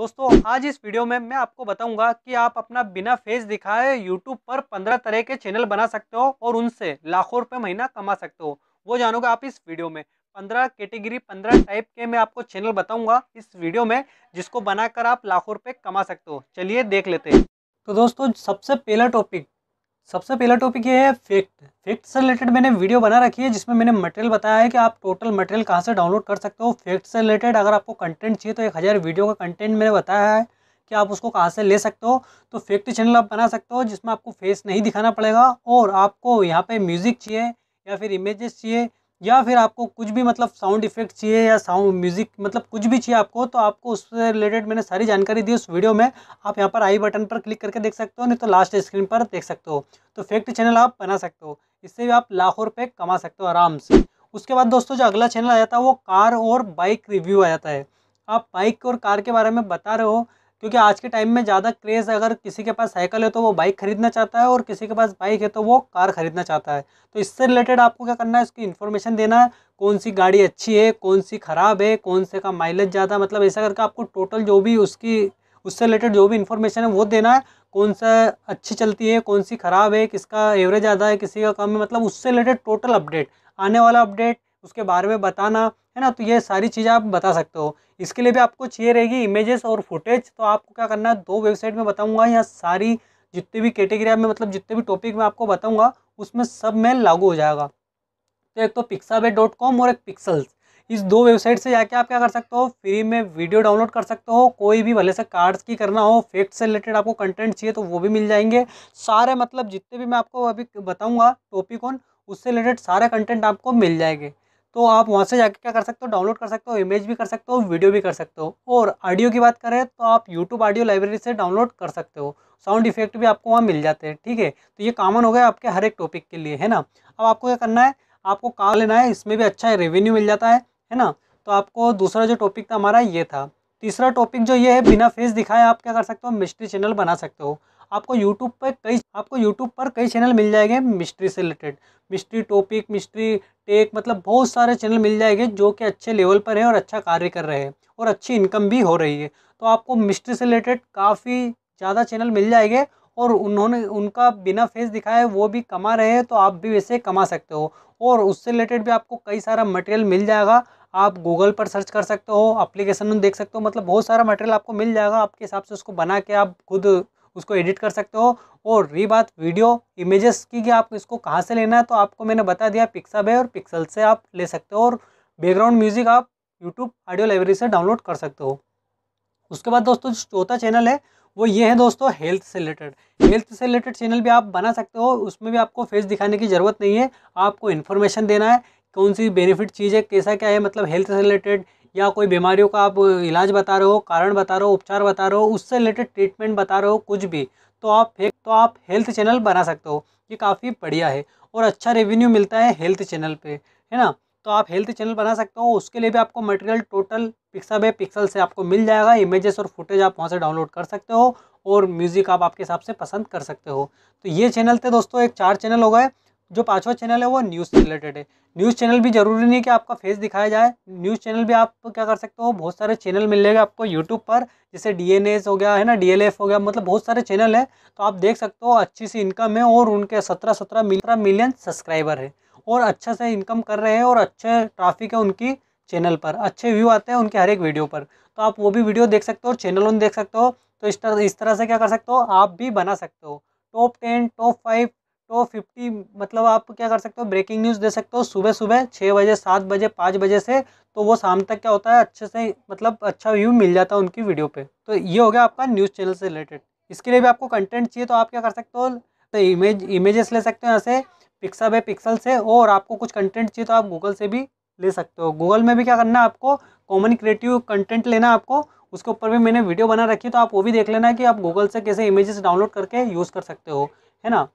दोस्तों आज इस वीडियो में मैं आपको बताऊंगा कि आप अपना बिना फेस दिखाए यूट्यूब पर पंद्रह तरह के चैनल बना सकते हो और उनसे लाखों रुपए महीना कमा सकते हो वो जानोगे आप इस वीडियो में पंद्रह कैटेगरी पंद्रह टाइप के मैं आपको चैनल बताऊंगा इस वीडियो में जिसको बनाकर आप लाखों रुपए कमा सकते हो चलिए देख लेते हैं तो दोस्तों सबसे पहला टॉपिक सबसे पहला टॉपिक ये है फेक्ट फेक्ट से रिलेटेड मैंने वीडियो बना रखी है जिसमें मैंने मटेरियल बताया है कि आप टोटल मटेरियल कहाँ से डाउनलोड कर सकते हो फेक्ट से रिलेटेड अगर आपको कंटेंट चाहिए तो एक हज़ार वीडियो का कंटेंट मैंने बताया है कि आप उसको कहाँ से ले सकते हो तो फेक्ट चैनल आप बना सकते हो जिसमें आपको फेस नहीं दिखाना पड़ेगा और आपको यहाँ पर म्यूज़िक चाहिए या फिर इमेजेस चाहिए या फिर आपको कुछ भी मतलब साउंड इफेक्ट चाहिए या साउंड म्यूज़िक मतलब कुछ भी चाहिए आपको तो आपको उससे रिलेटेड मैंने सारी जानकारी दी उस वीडियो में आप यहाँ पर आई बटन पर क्लिक करके देख सकते हो नहीं तो लास्ट स्क्रीन पर देख सकते हो तो फेक्ट चैनल आप बना सकते हो इससे भी आप लाखों रुपये कमा सकते हो आराम से उसके बाद दोस्तों जो अगला चैनल आ जाता है वो कार और बाइक रिव्यू आ जाता है आप बाइक और कार के बारे में बता रहे हो क्योंकि आज के टाइम में ज़्यादा क्रेज़ अगर किसी के पास साइकिल है तो वो बाइक खरीदना चाहता है और किसी के पास बाइक है तो वो कार खरीदना चाहता है तो इससे रिलेटेड आपको क्या करना है उसकी इन्फॉर्मेशन देना है कौन सी गाड़ी अच्छी है कौन सी ख़राब है कौन से का माइलेज ज़्यादा मतलब ऐसा करके आपको टोटल जो भी उसकी उससे रिलेटेड जो भी इन्फॉर्मेशन है वो देना है कौन सा अच्छी चलती है कौन सी ख़राब है किसका एवरेज ज़्यादा है किसी का कम है मतलब उससे रिलेटेड टोटल अपडेट आने वाला अपडेट उसके बारे में बताना है ना तो ये सारी चीज़ें आप बता सकते हो इसके लिए भी आपको चाहिए रहेगी इमेजेस और फुटेज तो आपको क्या करना है दो वेबसाइट में बताऊँगा या सारी जितने भी कैटेगरी में मतलब जितने भी टॉपिक में आपको बताऊँगा उसमें सब में लागू हो जाएगा तो एक तो पिक्साबेट डॉट कॉम और एक पिक्सल्स इस दो वेबसाइट से जाके आप क्या कर सकते हो फ्री में वीडियो डाउनलोड कर सकते हो कोई भी भले से कार्ड्स की करना हो फैक्ट से रिलेटेड आपको कंटेंट चाहिए तो वो भी मिल जाएंगे सारे मतलब जितने भी मैं आपको अभी बताऊँगा टॉपिक ऑन उससे रिलेटेड सारे कंटेंट आपको मिल जाएंगे तो आप वहाँ से जाके क्या कर सकते हो डाउनलोड कर सकते हो इमेज भी कर सकते हो वीडियो भी कर सकते हो और ऑडियो की बात करें तो आप यूट्यूब ऑडियो लाइब्रेरी से डाउनलोड कर सकते हो साउंड इफेक्ट भी आपको वहाँ मिल जाते हैं ठीक है तो ये कॉमन हो गया आपके हर एक टॉपिक के लिए है ना अब आपको क्या करना है आपको कहाँ लेना है इसमें भी अच्छा रेवेन्यू मिल जाता है है ना तो आपको दूसरा जो टॉपिक था हमारा ये था तीसरा टॉपिक जो ये है बिना फेस दिखाए आप क्या कर सकते हो मिस्ट्री चैनल बना सकते हो आपको यूट्यूब पर कई आपको यूट्यूब पर कई चैनल मिल जाएंगे मिस्ट्री से related mystery topic mystery tech मतलब बहुत सारे चैनल मिल जाएंगे जो कि अच्छे लेवल पर है और अच्छा कार्य कर रहे हैं और अच्छी इनकम भी हो रही है तो आपको मिस्ट्री से रिलेटेड काफ़ी ज़्यादा चैनल मिल जाएंगे और उन्होंने उनका बिना फेस दिखाए वो भी कमा रहे हैं तो आप भी वैसे कमा सकते हो और उससे रिलेटेड भी आपको कई सारा मटेरियल मिल जाएगा आप गूगल पर सर्च कर सकते हो अप्लीकेशन में देख सकते हो मतलब बहुत सारा मटेरियल आपको मिल जाएगा आपके हिसाब से उसको बना के आप खुद उसको एडिट कर सकते हो और रही बात वीडियो इमेजेस की कि आप इसको कहाँ से लेना है तो आपको मैंने बता दिया पिक्सा और पिक्सल से आप ले सकते हो और बैकग्राउंड म्यूजिक आप यूट्यूब ऑडियो लाइब्रेरी से डाउनलोड कर सकते हो उसके बाद दोस्तों जो चौथा चैनल है वो ये है दोस्तों हेल्थ से रिलेटेड हेल्थ से रिलेटेड चैनल भी आप बना सकते हो उसमें भी आपको फेस दिखाने की ज़रूरत नहीं है आपको इन्फॉर्मेशन देना है कौन सी बेनिफिट चीज़ है कैसा क्या है मतलब हेल्थ से रिलेटेड या कोई बीमारियों का आप इलाज बता रहे हो कारण बता रहे हो उपचार बता रहे हो उससे रिलेटेड ट्रीटमेंट बता रहे हो कुछ भी तो आप फेक तो आप हेल्थ चैनल बना सकते हो ये काफ़ी बढ़िया है और अच्छा रेवेन्यू मिलता है हेल्थ चैनल पे है ना तो आप हेल्थ चैनल बना सकते हो उसके लिए भी आपको material total Pixabay pixel से आपको मिल जाएगा इमेजेस और फुटेज आप वहाँ से डाउनलोड कर सकते हो और म्यूज़िक आप आपके हिसाब से पसंद कर सकते हो तो ये चैनल थे दोस्तों एक चार चैनल हो गए जो पांचवा चैनल है वो न्यूज़ से रिलेटेड है न्यूज़ चैनल भी ज़रूरी नहीं कि आपका फेस दिखाया जाए न्यूज़ चैनल भी आप क्या कर सकते हो बहुत सारे चैनल मिल जाएगा आपको यूट्यूब पर जैसे डी हो गया है ना डी हो गया मतलब बहुत सारे चैनल है तो आप देख सकते हो अच्छी सी इनकम है और उनके सत्रह सत्रह मिलियन सब्सक्राइबर है और अच्छा से इनकम कर रहे हैं और अच्छे ट्राफिक है उनकी चैनल पर अच्छे व्यू आते हैं उनके हर एक वीडियो पर तो आप वो भी वीडियो देख सकते हो चैनल उन देख सकते हो तो इस तरह इस तरह से क्या कर सकते हो आप भी बना सकते हो टॉप टेन टॉप फाइव तो फिफ्टी मतलब आप क्या कर सकते हो ब्रेकिंग न्यूज़ दे सकते हो सुबह सुबह छः बजे सात बजे पाँच बजे से तो वो शाम तक क्या होता है अच्छे से मतलब अच्छा व्यू मिल जाता है उनकी वीडियो पे तो ये हो गया आपका न्यूज़ चैनल से रिलेटेड इसके लिए भी आपको कंटेंट चाहिए तो आप क्या कर सकते हो तो इमेज इमेजेस ले सकते हो यहाँ से पिक्सा बाय पिक्सल से और आपको कुछ कंटेंट चाहिए तो आप गूगल से भी ले सकते हो गूगल में भी क्या करना है आपको कॉमन क्रिएटिव कंटेंट लेना आपको उसके ऊपर भी मैंने वीडियो बना रखी तो आप वो भी देख लेना कि आप गूगल से कैसे इमेजेस डाउनलोड करके यूज़ कर सकते हो है ना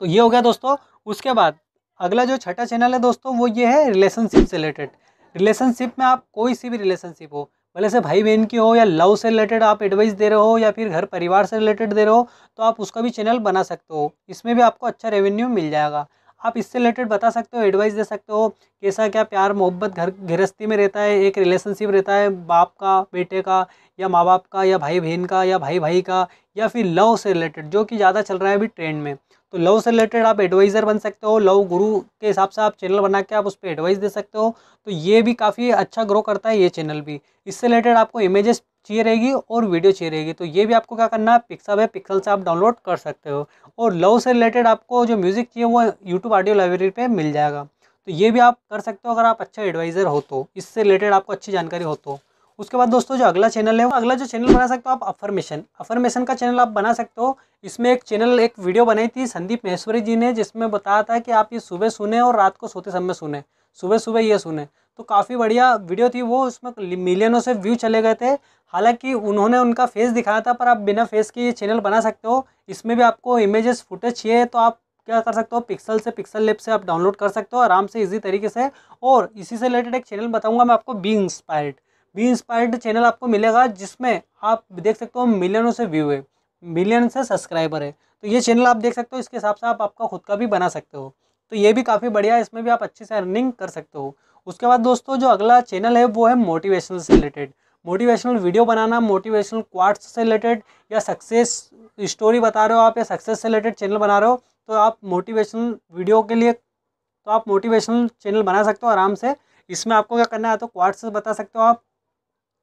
तो ये हो गया दोस्तों उसके बाद अगला जो छठा चैनल है दोस्तों वो ये है रिलेशनशिप से रिलेटेड रिलेशनशिप में आप कोई सी भी रिलेशनशिप हो भले से भाई बहन की हो या लव से रिलेटेड आप एडवाइस दे रहे हो या फिर घर परिवार से रिलेटेड दे रहे हो तो आप उसका भी चैनल बना सकते हो इसमें भी आपको अच्छा रेवेन्यू मिल जाएगा आप इससे रिलेटेड बता सकते हो एडवाइस दे सकते हो कैसा क्या प्यार मोहब्बत घर गृहस्थी में रहता है एक रिलेशनशिप रहता है बाप का बेटे का या माँ बाप का या भाई बहन का या भाई भाई का या फिर लव से रिलेटेड जो कि ज़्यादा चल रहा है अभी ट्रेंड में तो लव से रिलेटेड आप एडवाइज़र बन सकते हो लव गुरु के हिसाब से आप चैनल बना के आप उस पर एडवाइस दे सकते हो तो ये भी काफ़ी अच्छा ग्रो करता है ये चैनल भी इससे रिलेटेड आपको इमेजेस चाहिए रहेगी और वीडियो चाहिए रहेगी तो ये भी आपको क्या करना है पिक्सल है पिक्सल से आप डाउनलोड कर सकते हो और लव से रिलेटेड आपको जो म्यूज़िक चाहिए वो यूट्यूब ऑडियो लाइब्रेरी पर मिल जाएगा तो ये भी आप कर सकते हो अगर आप अच्छा एडवाइज़र हो तो इससे रिलेटेड आपको अच्छी जानकारी हो तो उसके बाद दोस्तों जो अगला चैनल है वो अगला जो चैनल बना सकते हो आप अफर्मेशन अफर्मेशन का चैनल आप बना सकते हो इसमें एक चैनल एक वीडियो बनाई थी संदीप महेश्वरी जी ने जिसमें बताया था कि आप ये सुबह सुने और रात को सोते समय सुने सुबह सुबह ये सुने तो काफ़ी बढ़िया वीडियो थी वो उसमें मिलियनों से व्यू चले गए थे हालांकि उन्होंने उनका फेस दिखाया था पर आप बिना फेस के ये चैनल बना सकते हो इसमें भी आपको इमेजेस फुटेज चाहिए तो आप क्या कर सकते हो पिक्सल से पिक्सल लेप से आप डाउनलोड कर सकते हो आराम से इजी तरीके से और इसी से रिलेटेड एक चैनल बताऊंगा मैं आपको be inspired be inspired channel आपको मिलेगा जिसमें आप देख सकते हो मिलियनों से व्यू है मिलियन से सब्सक्राइबर है तो ये चैनल आप देख सकते हो इसके हिसाब से आप आपका खुद का भी बना सकते हो तो ये भी काफ़ी बढ़िया है इसमें भी आप अच्छे से अर्निंग कर सकते हो उसके बाद दोस्तों जो अगला चैनल है वो है मोटिवेशनल से रिलेटेड मोटिवेशनल वीडियो बनाना मोटिवेशनल क्वार्ट्स से रिलेटेड या सक्सेस स्टोरी बता रहे हो आप या सक्सेस से रिलेटेड चैनल बना रहे हो तो आप मोटिवेशनल वीडियो के लिए तो आप मोटिवेशनल चैनल बना सकते हो आराम से इसमें आपको क्या करना है तो क्वार्ट्स बता सकते हो आप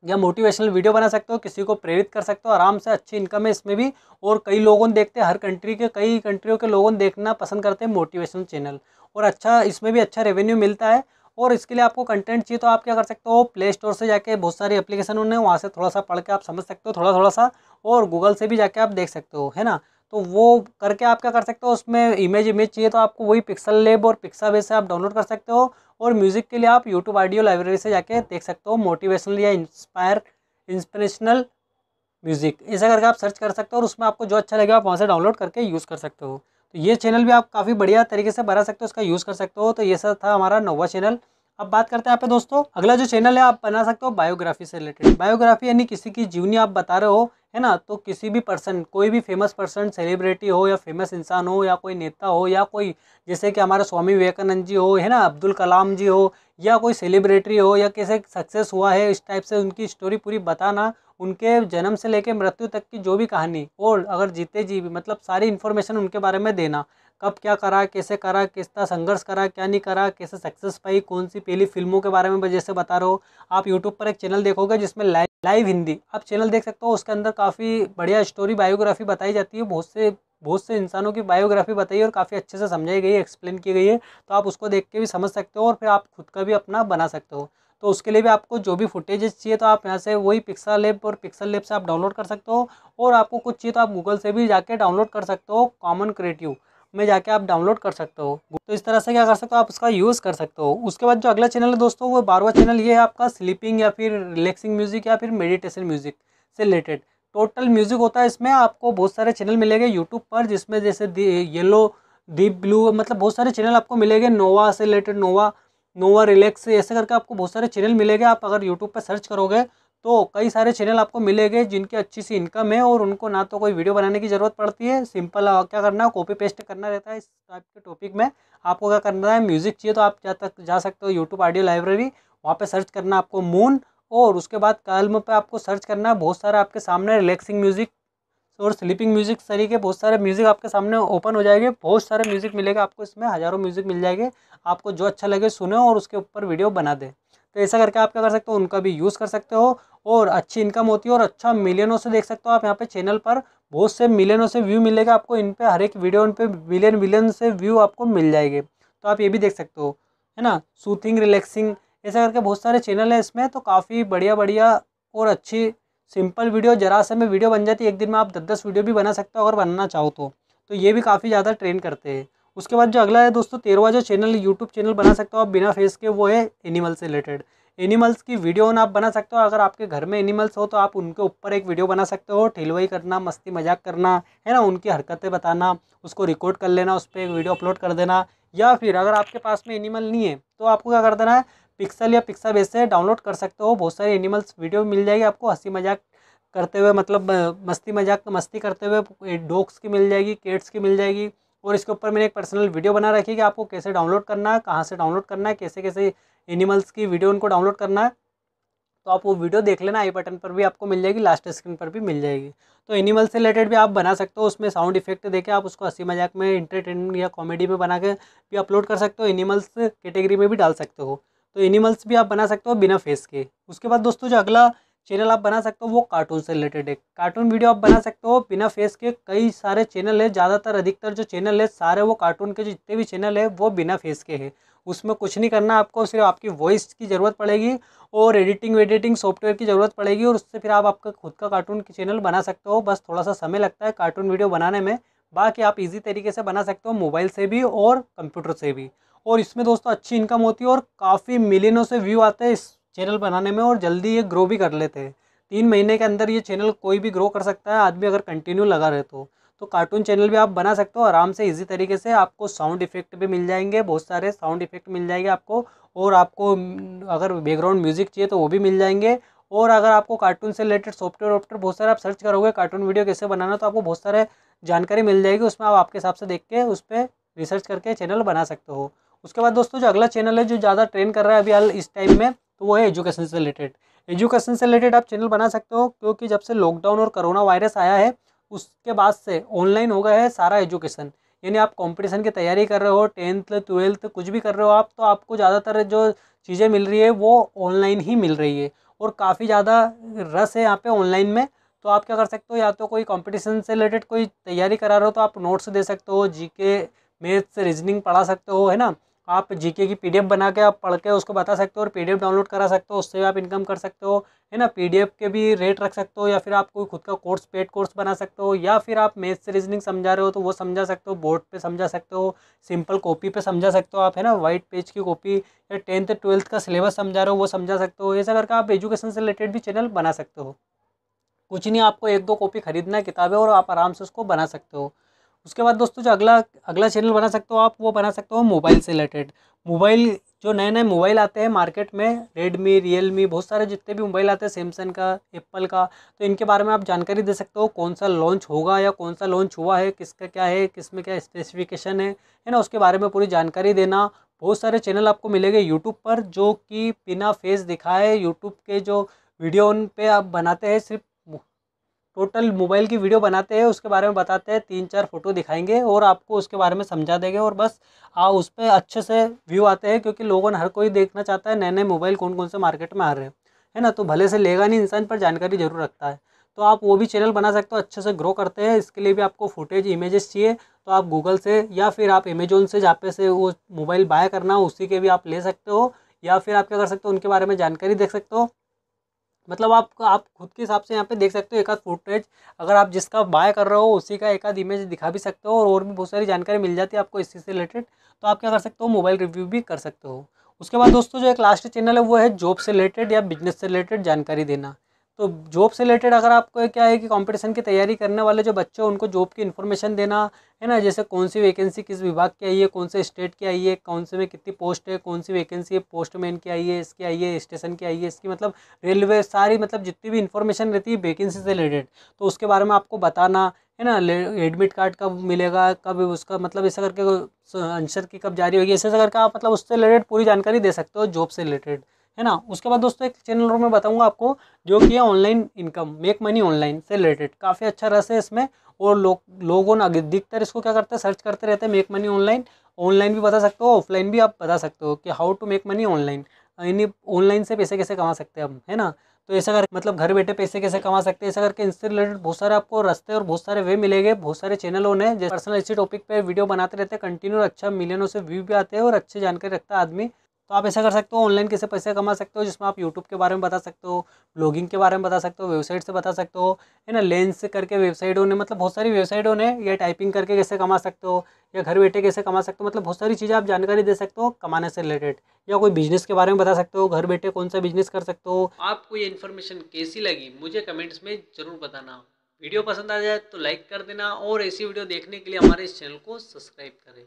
या मोटिवेशनल वीडियो बना सकते हो किसी को प्रेरित कर सकते हो आराम से अच्छी इनकम है इसमें भी और कई लोगों ने देखते हैं हर कंट्री के कई कंट्रियों के लोगों देखना पसंद करते हैं मोटिवेशनल चैनल और अच्छा इसमें भी अच्छा रेवेन्यू मिलता है और इसके लिए आपको कंटेंट चाहिए तो आप क्या कर सकते हो प्ले स्टोर से जाके बहुत सारी एप्लीकेशन उन्हें वहाँ से थोड़ा सा पढ़ के आप समझ सकते हो थोड़ा थोड़ा सा और गूगल से भी जाके आप देख सकते हो है ना तो वो करके आप क्या कर सकते हो उसमें इमेज इमेज चाहिए तो आपको वही पिक्सल लेब और पिक्सा बेस से आप डाउनलोड कर सकते हो और म्यूज़िक के लिए आप यूट्यूब ऑडियो लाइब्रेरी से जाके देख सकते हो मोटिवेशनल या इंस्पायर इंस्पिरेशनल म्यूज़िक ऐसा करके आप सर्च कर सकते हो और उसमें आपको जो अच्छा लगे आप वहाँ से डाउनलोड करके यूज़ कर सकते हो तो ये चैनल भी आप काफ़ी बढ़िया तरीके से बना सकते हो उसका यूज़ कर सकते हो तो ये सर था हमारा नोवा चैनल अब बात करते हैं आप दोस्तों अगला जो चैनल है आप बना सकते हो बायोग्राफी से रिलेटेड बायोग्राफी यानी किसी की जीवनी आप बता रहे हो है ना तो किसी भी पर्सन कोई भी फेमस पर्सन सेलिब्रिटी हो या फेमस इंसान हो या कोई नेता हो या कोई जैसे कि हमारे स्वामी विवेकानंद जी हो है ना अब्दुल कलाम जी हो या कोई सेलिब्रिटी हो या कैसे सक्सेस हुआ है इस टाइप से उनकी स्टोरी पूरी बताना उनके जन्म से लेकर मृत्यु तक की जो भी कहानी और अगर जीते जी भी मतलब सारी इन्फॉर्मेशन उनके बारे में देना कब क्या करा कैसे करा तरह संघर्ष करा क्या नहीं करा कैसे सक्सेस पाई कौन सी पहली फिल्मों के बारे में जैसे बता रहे हो आप यूट्यूब पर एक चैनल देखोगे जिसमें लाइव लाइव हिंदी आप चैनल देख सकते हो उसके अंदर काफ़ी बढ़िया स्टोरी बायोग्राफी बताई जाती है बहुत से बहुत से इंसानों की बायोग्राफी बताई और काफ़ी अच्छे से समझाई गई है एक्सप्लेन की गई है तो आप उसको देख के भी समझ सकते हो और फिर आप खुद का भी अपना बना सकते हो तो उसके लिए भी आपको जो भी फुटेजेस चाहिए तो आप यहाँ से वही पिक्सल लेप और पिक्सल लेप से आप डाउनलोड कर सकते हो और आपको कुछ चाहिए तो आप गूगल से भी जाके डाउनलोड कर सकते हो कॉमन क्रिएटिव में जाके आप डाउनलोड कर सकते हो तो इस तरह से क्या कर सकते हो आप उसका यूज़ कर सकते हो उसके बाद जो अगला चैनल है दोस्तों वो बारवा चैनल ये है आपका स्लीपिंग या फिर रिलैक्सिंग म्यूज़िक या फिर मेडिटेशन म्यूज़िक से रिलेटेड टोटल म्यूज़िक होता है इसमें आपको बहुत सारे चैनल मिलेंगे यूट्यूब पर जिसमें जैसे येलो डीप ब्लू मतलब बहुत सारे चैनल आपको मिलेंगे नोवा से रिलेटेड नोवा नोवा रिलैक्स ऐसे करके आपको बहुत सारे चैनल मिलेंगे आप अगर यूट्यूब पर सर्च करोगे तो कई सारे चैनल आपको मिलेंगे जिनकी अच्छी सी इनकम है और उनको ना तो कोई वीडियो बनाने की ज़रूरत पड़ती है सिंपल क्या करना है कॉपी पेस्ट करना रहता है इस टाइप के टॉपिक में आपको क्या करना है म्यूज़िक चाहिए तो आप जा तक जा सकते हो यूट्यूब ऑडियो लाइब्रेरी वहाँ पर सर्च करना आपको मून और उसके बाद कलम पर आपको सर्च करना है बहुत सारा आपके सामने रिलैक्सिंग म्यूज़िक और स्लीपिंग म्यूज़िक तरीके बहुत सारे म्यूज़िक आपके सामने ओपन हो जाएंगे बहुत सारे म्यूज़िक मिलेगा आपको इसमें हज़ारों म्यूज़िक मिल जाएंगे आपको जो अच्छा लगे सुने और उसके ऊपर वीडियो बना दें तो ऐसा करके आप क्या कर सकते हो उनका भी यूज़ कर सकते हो और अच्छी इनकम होती है और अच्छा मिलियनों से देख सकते हो आप यहाँ पे चैनल पर बहुत से मिलियनों से व्यू मिलेगा आपको इन पर हर एक वीडियो उन पर मिलियन मिलियन से व्यू आपको मिल जाएंगे तो आप ये भी देख सकते हो है ना सूथिंग रिलैक्सिंग ऐसा करके बहुत सारे चैनल है इसमें तो काफ़ी बढ़िया बढ़िया और अच्छी सिंपल वीडियो जरा से में वीडियो बन जाती है एक दिन में आप दस दस वीडियो भी बना सकते हो अगर बनना चाहो तो तो ये भी काफ़ी ज़्यादा ट्रेंड करते हैं उसके बाद जो अगला है दोस्तों तेरवा जो चैनल यूट्यूब चैनल बना सकते हो आप बिना फेस के वो है एनिमल से रिलेटेड एनिमल्स की वीडियो ना आप बना सकते हो अगर आपके घर में एनिमल्स हो तो आप उनके ऊपर एक वीडियो बना सकते हो ठेलवाई करना मस्ती मजाक करना है ना उनकी हरकतें बताना उसको रिकॉर्ड कर लेना उस पर एक वीडियो अपलोड कर देना या फिर अगर आपके पास में एनिमल नहीं है तो आपको क्या कर देना है पिक्सल या पिक्सा बेस से डाउनलोड कर सकते हो बहुत सारे एनिमल्स वीडियो मिल जाएगी आपको हंसी मजाक करते हुए मतलब मस्ती मजाक मस्ती करते हुए डॉग्स की मिल जाएगी केट्स की मिल जाएगी और इसके ऊपर मैंने एक पर्सनल वीडियो बना रखी है कि आपको कैसे डाउनलोड करना है कहाँ से डाउनलोड करना है कैसे कैसे एनिमल्स की वीडियो उनको डाउनलोड करना है तो आप वो वीडियो देख लेना आई बटन पर भी आपको मिल जाएगी लास्ट स्क्रीन पर भी मिल जाएगी तो एनिमल से रिलेटेड भी आप बना सकते हो उसमें साउंड इफेक्ट देके आप उसको हंसी मजाक में इंटरटेनमेंट या कॉमेडी में बना के भी अपलोड कर सकते हो एनिमल्स कैटेगरी में भी डाल सकते हो तो एनिमल्स भी आप बना सकते हो बिना फेस के उसके बाद दोस्तों जो अगला चैनल आप बना सकते हो वो कार्टून से रिलेटेड है कार्टून वीडियो आप बना सकते हो बिना फेस के कई सारे चैनल है ज़्यादातर अधिकतर जो चैनल है सारे वो कार्टून के जितने भी चैनल है वो बिना फेस के हैं उसमें कुछ नहीं करना आपको सिर्फ आपकी वॉइस की ज़रूरत पड़ेगी और एडिटिंग वेडिटिंग सॉफ्टवेयर की ज़रूरत पड़ेगी और उससे फिर आप आपका खुद का कार्टून चैनल बना सकते हो बस थोड़ा सा समय लगता है कार्टून वीडियो बनाने में बाकी आप इजी तरीके से बना सकते हो मोबाइल से भी और कंप्यूटर से भी और इसमें दोस्तों अच्छी इनकम होती है और काफ़ी मिलियनों से व्यू आते हैं इस चैनल बनाने में और जल्दी ये ग्रो भी कर लेते हैं तीन महीने के अंदर ये चैनल कोई भी ग्रो कर सकता है आदमी अगर कंटिन्यू लगा रहे तो तो कार्टून चैनल भी आप बना सकते हो आराम से इजी तरीके से आपको साउंड इफेक्ट भी मिल जाएंगे बहुत सारे साउंड इफेक्ट मिल जाएंगे आपको और आपको अगर बैकग्राउंड म्यूजिक चाहिए तो वो भी मिल जाएंगे और अगर आपको कार्टून से रिलेटेड सॉफ्टवेयर वॉफ्टवेयर बहुत सारे आप सर्च करोगे कार्टून वीडियो कैसे बनाना तो आपको बहुत सारे जानकारी मिल जाएगी उसमें आप आपके हिसाब से देख के उस पर रिसर्च करके चैनल बना सकते हो उसके बाद दोस्तों जो अगला चैनल है जो ज़्यादा ट्रेन कर रहा है अभी हाल इस टाइम में तो वो है एजुकेशन से रिलेटेड एजुकेशन से रिलेटेड आप चैनल बना सकते हो क्योंकि जब से लॉकडाउन और कोरोना वायरस आया है उसके बाद से ऑनलाइन हो गया है सारा एजुकेशन यानी आप कंपटीशन की तैयारी कर रहे हो टेंथ ट्वेल्थ कुछ भी कर रहे हो आप तो आपको ज़्यादातर जो चीज़ें मिल रही है वो ऑनलाइन ही मिल रही है और काफ़ी ज़्यादा रस है यहाँ पे ऑनलाइन में तो आप क्या कर सकते हो या तो कोई कंपटीशन से रिलेटेड कोई तैयारी करा रहे हो तो आप नोट्स दे सकते हो जीके मैथ्स रीजनिंग पढ़ा सकते हो है ना आप जीके की पीडीएफ बना के आप पढ़ के उसको बता सकते हो और पीडीएफ डाउनलोड करा सकते हो उससे भी आप इनकम कर सकते हो है ना पीडीएफ के भी रेट रख सकते हो या फिर आप कोई खुद का कोर्स पेड कोर्स बना सकते हो या फिर आप मैथ से रीजनिंग समझा रहे हो तो वो समझा सकते हो बोर्ड पे समझा सकते हो सिंपल कॉपी पे समझा सकते हो आप है ना वाइट पेज की कॉपी या टेंथ ट्वेल्थ का सिलेबस समझा रहे हो वो समझा सकते हो ऐसा करके आप एजुकेशन से रिलेटेड भी चैनल बना सकते हो कुछ नहीं आपको एक दो कॉपी खरीदना है किताबें और आप आराम से उसको बना सकते हो उसके बाद दोस्तों जो अगला अगला चैनल बना सकते हो आप वो बना सकते हो मोबाइल से रिलेटेड मोबाइल जो नए नए मोबाइल आते हैं मार्केट में रेडमी रियलमी बहुत सारे जितने भी मोबाइल आते हैं सैमसंग का एप्पल का तो इनके बारे में आप जानकारी दे सकते हो कौन सा लॉन्च होगा या कौन सा लॉन्च हुआ है किसका क्या है किस में क्या स्पेसिफिकेशन है है ना उसके बारे में पूरी जानकारी देना बहुत सारे चैनल आपको मिलेंगे यूट्यूब पर जो कि बिना फेस दिखाए यूट्यूब के जो वीडियो उन पर आप बनाते हैं सिर्फ टोटल मोबाइल की वीडियो बनाते हैं उसके बारे में बताते हैं तीन चार फोटो दिखाएंगे और आपको उसके बारे में समझा देंगे और बस आ उस पर अच्छे से व्यू आते हैं क्योंकि लोगों ने हर कोई देखना चाहता है नए नए मोबाइल कौन कौन से मार्केट में आ रहे हैं है ना तो भले से लेगा नहीं इंसान पर जानकारी जरूर रखता है तो आप वो भी चैनल बना सकते हो अच्छे से ग्रो करते हैं इसके लिए भी आपको फुटेज इमेजेस चाहिए तो आप गूगल से या फिर आप अमेजोन से जहाँ पे से वो मोबाइल बाय करना हो उसी के भी आप ले सकते हो या फिर आप क्या कर सकते हो उनके बारे में जानकारी देख सकते हो मतलब आप आप खुद के हिसाब से यहाँ पे देख सकते हो एक आध फुटेज अगर आप जिसका बाय कर रहे हो उसी का एक आध इमेज दिखा भी सकते हो और और भी बहुत सारी जानकारी मिल जाती है आपको इसी से रिलेटेड तो आप क्या कर सकते हो मोबाइल रिव्यू भी कर सकते हो उसके बाद दोस्तों जो एक लास्ट चैनल है वो है जॉब से रिलेटेड या बिजनेस से रिलेटेड जानकारी देना तो जॉब से रिलेटेड अगर आपको क्या है कि कंपटीशन की तैयारी करने वाले जो बच्चे हैं उनको जॉब की इन्फॉर्मेशन देना है ना जैसे कौन सी वैकेंसी किस विभाग की आई है कौन से स्टेट की आई है कौन से में कितनी पोस्ट है कौन सी वैकेंसी है पोस्टमैन की आई है इसकी आई है स्टेशन की आई है इसकी मतलब रेलवे सारी मतलब जितनी भी इन्फॉर्मेशन रहती है वैकेंसी से रिलेटेड तो उसके बारे में आपको बताना है ना एडमिट कार्ड कब मिलेगा कब उसका मतलब ऐसा करके आंसर की कब जारी होगी ऐसे ऐसा करके आप मतलब उससे रिलेटेड पूरी जानकारी दे सकते हो जॉब से रिलेटेड है ना उसके बाद दोस्तों एक चैनल और मैं बताऊंगा आपको जो कि है online income make money online से रिलेटेड काफ़ी अच्छा रस है इसमें और लोग लोगों ना अधिकतर इसको क्या करते हैं सर्च करते रहते हैं मेक मनी ऑनलाइन ऑनलाइन भी बता सकते हो ऑफलाइन भी आप बता सकते हो कि how to make money online यानी ऑनलाइन से पैसे कैसे कमा सकते हैं हम है ना तो ऐसा कर मतलब घर बैठे पैसे कैसे कमा सकते हैं ऐसा करके इससे रिलेटेड बहुत सारे आपको रस्ते और बहुत सारे वे मिलेंगे बहुत सारे चैनल होने जैसे पर्सनल इसी टॉपिक पे वीडियो बनाते रहते हैं कंटिन्यू अच्छा मिलियनों से व्यू भी आते हैं और अच्छी जानकारी रखता है आदमी तो आप ऐसा कर सकते हो ऑनलाइन कैसे पैसे कमा सकते हो जिसमें आप यूट्यूब के बारे में बता सकते हो ब्लॉगिंग के बारे में बता सकते हो वेबसाइट से बता सकते हो है ना लेंस से करके वेबसाइटों ने मतलब बहुत सारी वेबसाइटों ने या टाइपिंग करके कैसे कमा सकते हो या घर बैठे कैसे कमा सकते हो मतलब बहुत सारी चीज़ें आप जानकारी दे सकते हो कमाने से रिलेटेड या कोई बिजनेस के बारे में बता सकते हो घर बैठे कौन सा बिजनेस कर सकते हो आपको ये इन्फॉर्मेशन कैसी लगी मुझे कमेंट्स में ज़रूर बताना वीडियो पसंद आ जाए तो लाइक कर देना और ऐसी वीडियो देखने के लिए हमारे इस चैनल को सब्सक्राइब करें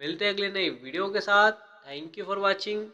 मिलते हैं अगले नए वीडियो के साथ थैंक यू फॉर वॉचिंग